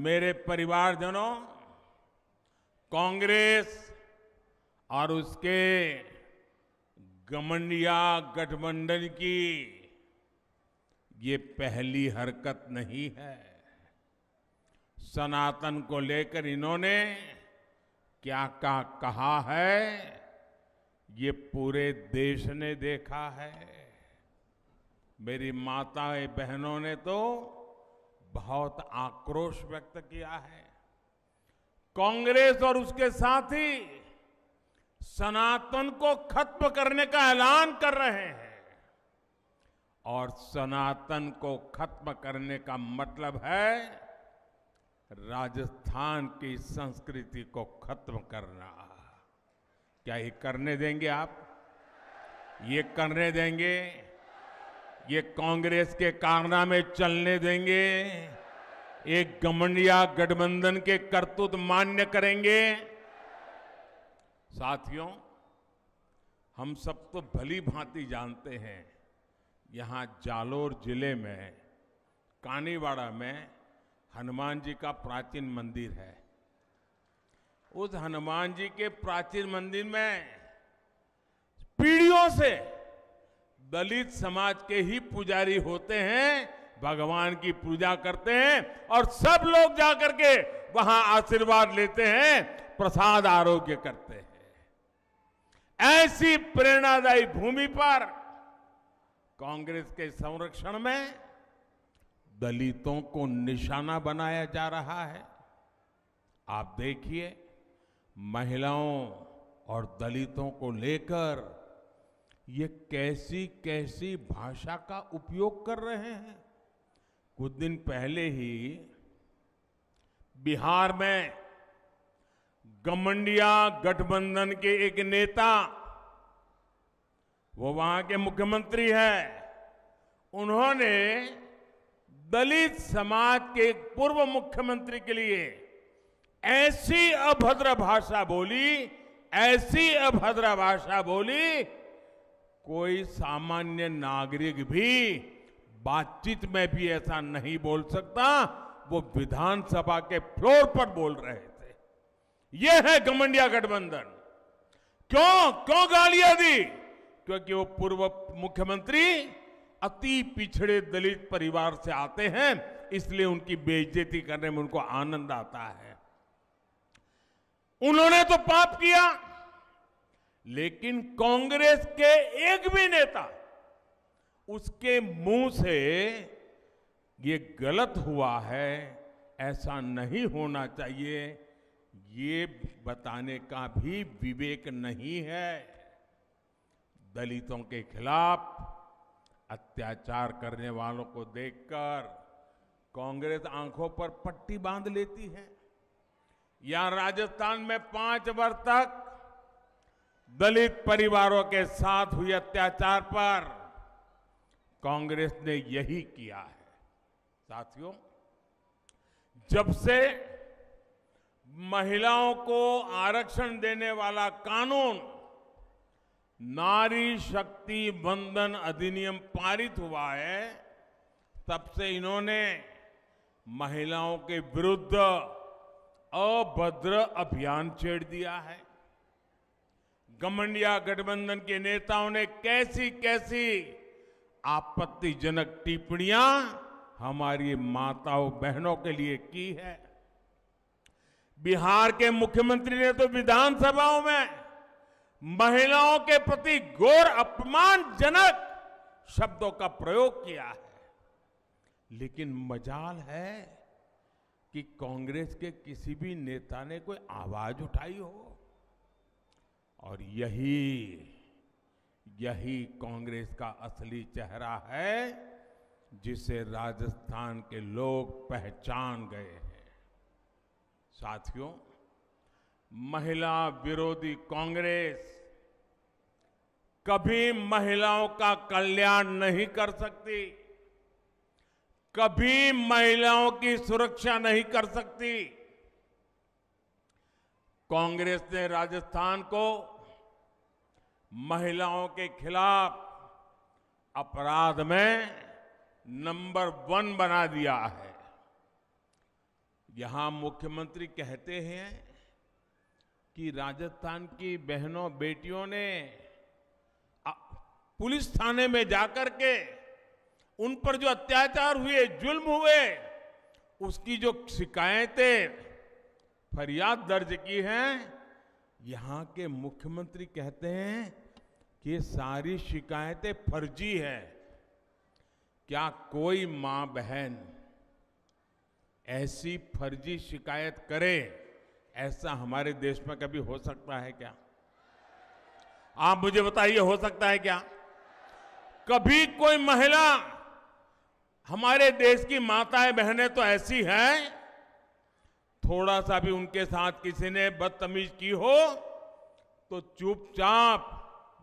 मेरे परिवारजनों कांग्रेस और उसके गमंडिया गठबंधन की ये पहली हरकत नहीं है सनातन को लेकर इन्होंने क्या क्या कहा है ये पूरे देश ने देखा है मेरी माताएं बहनों ने तो बहुत आक्रोश व्यक्त किया है कांग्रेस और उसके साथी सनातन को खत्म करने का ऐलान कर रहे हैं और सनातन को खत्म करने का मतलब है राजस्थान की संस्कृति को खत्म करना क्या ये करने देंगे आप ये करने देंगे ये कांग्रेस के कारनामे चलने देंगे एक गमंडिया गठबंधन के करतूत मान्य करेंगे साथियों हम सब तो भली भांति जानते हैं यहाँ जालोर जिले में कानीवाड़ा में हनुमान जी का प्राचीन मंदिर है उस हनुमान जी के प्राचीन मंदिर में पीढ़ियों से दलित समाज के ही पुजारी होते हैं भगवान की पूजा करते हैं और सब लोग जाकर के वहां आशीर्वाद लेते हैं प्रसाद आरोग्य करते हैं ऐसी प्रेरणादायी भूमि पर कांग्रेस के संरक्षण में दलितों को निशाना बनाया जा रहा है आप देखिए महिलाओं और दलितों को लेकर ये कैसी कैसी भाषा का उपयोग कर रहे हैं कुछ दिन पहले ही बिहार में गमंडिया गठबंधन के एक नेता वो वहां के मुख्यमंत्री है उन्होंने दलित समाज के एक पूर्व मुख्यमंत्री के लिए ऐसी अभद्र भाषा बोली ऐसी अभद्र भाषा बोली कोई सामान्य नागरिक भी बातचीत में भी ऐसा नहीं बोल सकता वो विधानसभा के फ्लोर पर बोल रहे थे ये है गमंडिया गठबंधन क्यों क्यों गालियां दी क्योंकि वो पूर्व मुख्यमंत्री अति पिछड़े दलित परिवार से आते हैं इसलिए उनकी बेइज्जती करने में उनको आनंद आता है उन्होंने तो पाप किया लेकिन कांग्रेस के एक भी नेता उसके मुंह से ये गलत हुआ है ऐसा नहीं होना चाहिए ये बताने का भी विवेक नहीं है दलितों के खिलाफ अत्याचार करने वालों को देखकर कांग्रेस आंखों पर पट्टी बांध लेती है यहां राजस्थान में पांच वर्ष तक दलित परिवारों के साथ हुए अत्याचार पर कांग्रेस ने यही किया है साथियों जब से महिलाओं को आरक्षण देने वाला कानून नारी शक्ति बंधन अधिनियम पारित हुआ है तब से इन्होंने महिलाओं के विरुद्ध अभद्र अभियान छेड़ दिया है गमंडिया गठबंधन के नेताओं ने कैसी कैसी आपत्तिजनक टिप्पणियां हमारी माताओं बहनों के लिए की है बिहार के मुख्यमंत्री ने तो विधानसभाओं में महिलाओं के प्रति घोर अपमानजनक शब्दों का प्रयोग किया है लेकिन मजाल है कि कांग्रेस के किसी भी नेता ने कोई आवाज उठाई हो और यही यही कांग्रेस का असली चेहरा है जिसे राजस्थान के लोग पहचान गए हैं साथियों महिला विरोधी कांग्रेस कभी महिलाओं का कल्याण नहीं कर सकती कभी महिलाओं की सुरक्षा नहीं कर सकती कांग्रेस ने राजस्थान को महिलाओं के खिलाफ अपराध में नंबर वन बना दिया है यहां मुख्यमंत्री कहते हैं कि राजस्थान की बहनों बेटियों ने पुलिस थाने में जाकर के उन पर जो अत्याचार हुए जुल्म हुए उसकी जो शिकायतें फरियाद दर्ज की हैं यहां के मुख्यमंत्री कहते हैं कि ये सारी शिकायतें फर्जी है क्या कोई मां बहन ऐसी फर्जी शिकायत करे ऐसा हमारे देश में कभी हो सकता है क्या आप मुझे बताइए हो सकता है क्या कभी कोई महिला हमारे देश की माताएं बहनें तो ऐसी हैं थोड़ा सा भी उनके साथ किसी ने बदतमीज की हो तो चुपचाप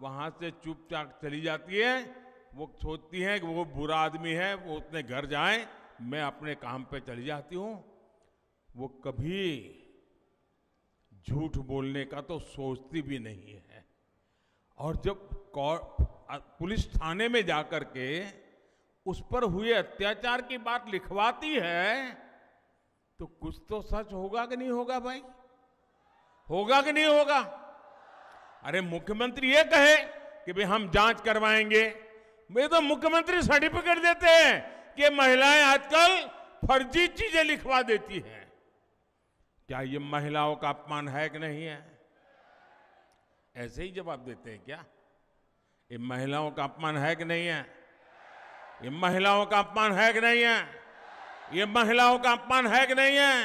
वहां से चुपचाप चली जाती है वो सोचती है कि वो बुरा आदमी है वो उसने घर जाए मैं अपने काम पे चली जाती हूं वो कभी झूठ बोलने का तो सोचती भी नहीं है और जब पुलिस थाने में जाकर के उस पर हुए अत्याचार की बात लिखवाती है तो कुछ तो सच होगा कि नहीं होगा भाई होगा कि नहीं होगा अरे मुख्यमंत्री ये कहे कि भाई हम जांच करवाएंगे वे तो मुख्यमंत्री सर्टिफिकेट देते हैं कि महिलाएं आजकल फर्जी चीजें लिखवा देती हैं क्या ये महिलाओं का अपमान है कि नहीं है ऐसे ही जवाब देते हैं क्या ये महिलाओं का अपमान है कि नहीं है ये महिलाओं का अपमान है कि नहीं है ये महिलाओं का अपमान है कि नहीं है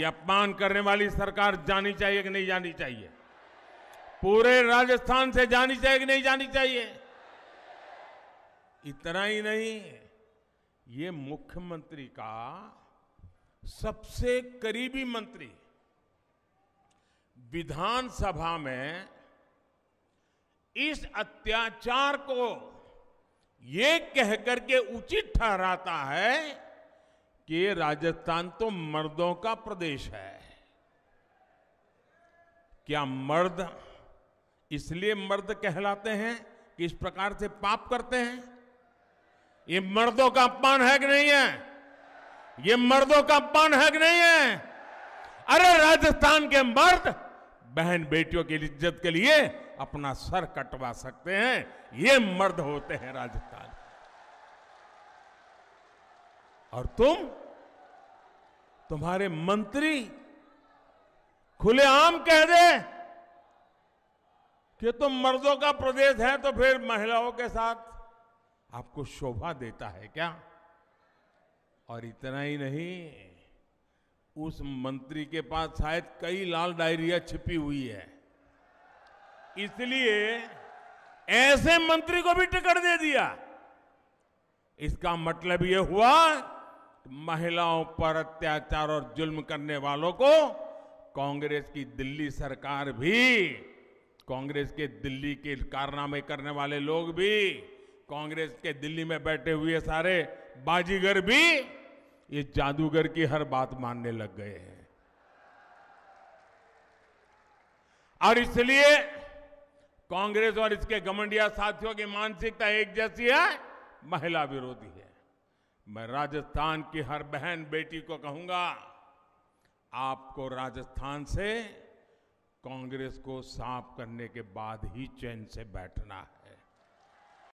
ये अपमान करने वाली सरकार जानी चाहिए कि नहीं जानी चाहिए पूरे राजस्थान से जानी चाहिए कि नहीं जानी चाहिए इतना ही नहीं ये मुख्यमंत्री का सबसे करीबी मंत्री विधानसभा में इस अत्याचार को ये कहकर के उचित ठहराता है कि राजस्थान तो मर्दों का प्रदेश है क्या मर्द इसलिए मर्द कहलाते हैं कि इस प्रकार से पाप करते हैं ये मर्दों का अपमान है कि नहीं है ये मर्दों का अपमान है कि नहीं है अरे राजस्थान के मर्द बहन बेटियों की इज्जत के लिए अपना सर कटवा सकते हैं ये मर्द होते हैं राजस्थान और तुम तुम्हारे मंत्री खुलेआम कह दे कि तुम मर्दों का प्रदेश है तो फिर महिलाओं के साथ आपको शोभा देता है क्या और इतना ही नहीं उस मंत्री के पास शायद कई लाल डायरिया छिपी हुई है इसलिए ऐसे मंत्री को भी टिकट दे दिया इसका मतलब ये हुआ महिलाओं पर अत्याचार और जुल्म करने वालों को कांग्रेस की दिल्ली सरकार भी कांग्रेस के दिल्ली के कारनामे करने वाले लोग भी कांग्रेस के दिल्ली में बैठे हुए सारे बाजीगर भी ये जादूगर की हर बात मानने लग गए हैं और इसलिए कांग्रेस और इसके गमंडिया साथियों की मानसिकता एक जैसी है महिला विरोधी है मैं राजस्थान की हर बहन बेटी को कहूंगा आपको राजस्थान से कांग्रेस को साफ करने के बाद ही चैन से बैठना है